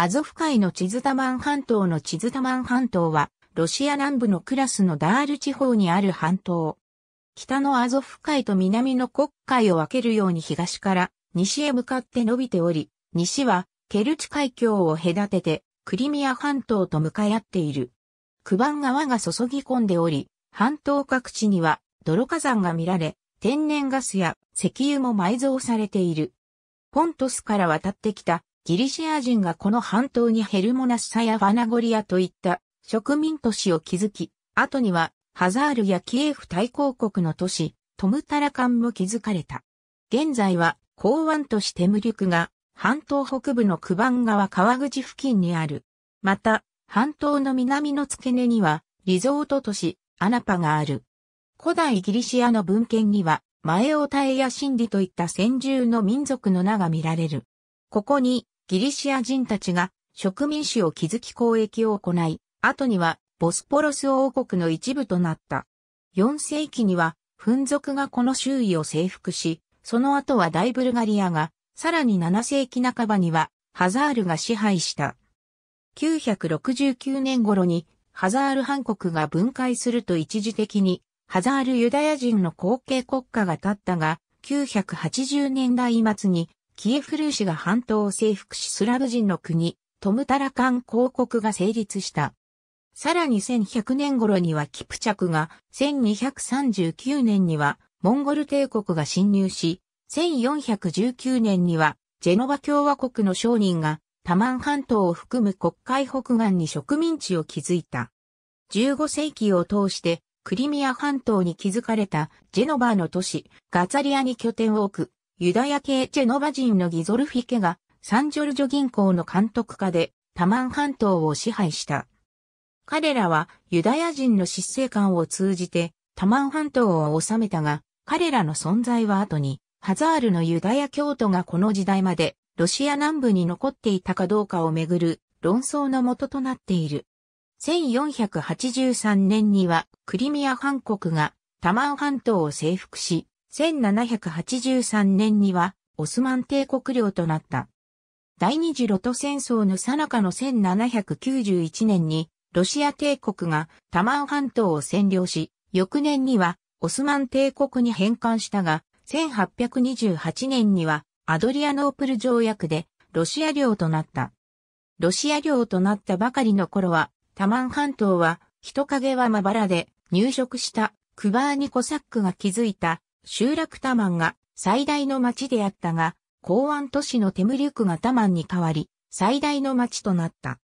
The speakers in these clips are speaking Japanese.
アゾフ海のチズタマン半島のチズタマン半島は、ロシア南部のクラスのダール地方にある半島。北のアゾフ海と南の黒海を分けるように東から西へ向かって伸びており、西はケルチ海峡を隔ててクリミア半島と向かい合っている。九番川が注ぎ込んでおり、半島各地には泥火山が見られ、天然ガスや石油も埋蔵されている。ポントスから渡ってきたギリシア人がこの半島にヘルモナッサやファナゴリアといった植民都市を築き、後にはハザールやキエフ大公国の都市、トムタラカンも築かれた。現在は港湾都市テムリュクが半島北部のクバン川川口付近にある。また、半島の南の付け根にはリゾート都市アナパがある。古代ギリシアの文献には、前オタエやシンディといった先住の民族の名が見られる。ここにギリシア人たちが植民地を築き交易を行い、後にはボスポロス王国の一部となった。4世紀には、紛族がこの周囲を征服し、その後は大ブルガリアが、さらに7世紀半ばには、ハザールが支配した。969年頃に、ハザール藩国が分解すると一時的に、ハザールユダヤ人の後継国家が立ったが、980年代末にキエフ・ルーシが半島を征服しスラブ人の国、トムタラカン公国が成立した。さらに1100年頃にはキプチャクが、1239年にはモンゴル帝国が侵入し、1419年にはジェノバ共和国の商人がタマン半島を含む国会北岸に植民地を築いた。15世紀を通してクリミア半島に築かれたジェノバーの都市ガザリアに拠点を置くユダヤ系チェノバ人のギゾルフィケがサンジョルジョ銀行の監督下でタマン半島を支配した。彼らはユダヤ人の執政官を通じてタマン半島を治めたが、彼らの存在は後にハザールのユダヤ教徒がこの時代までロシア南部に残っていたかどうかをめぐる論争の元となっている。1483年にはクリミア半国がタマン半島を征服し、1783年にはオスマン帝国領となった。第二次ロト戦争の最中の1791年にロシア帝国がタマン半島を占領し、翌年にはオスマン帝国に返還したが、1828年にはアドリアノープル条約でロシア領となった。ロシア領となったばかりの頃は、タマン半島は人影はまばらで入植したクバーニコサックが築いた集落タマンが最大の町であったが、港湾都市のテムリュクがタマンに変わり、最大の町となった。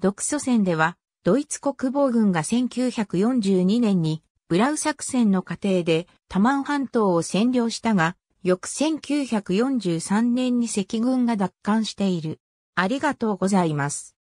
独ソ戦では、ドイツ国防軍が1942年に、ブラウ作戦の過程でタマン半島を占領したが、翌1943年に赤軍が奪還している。ありがとうございます。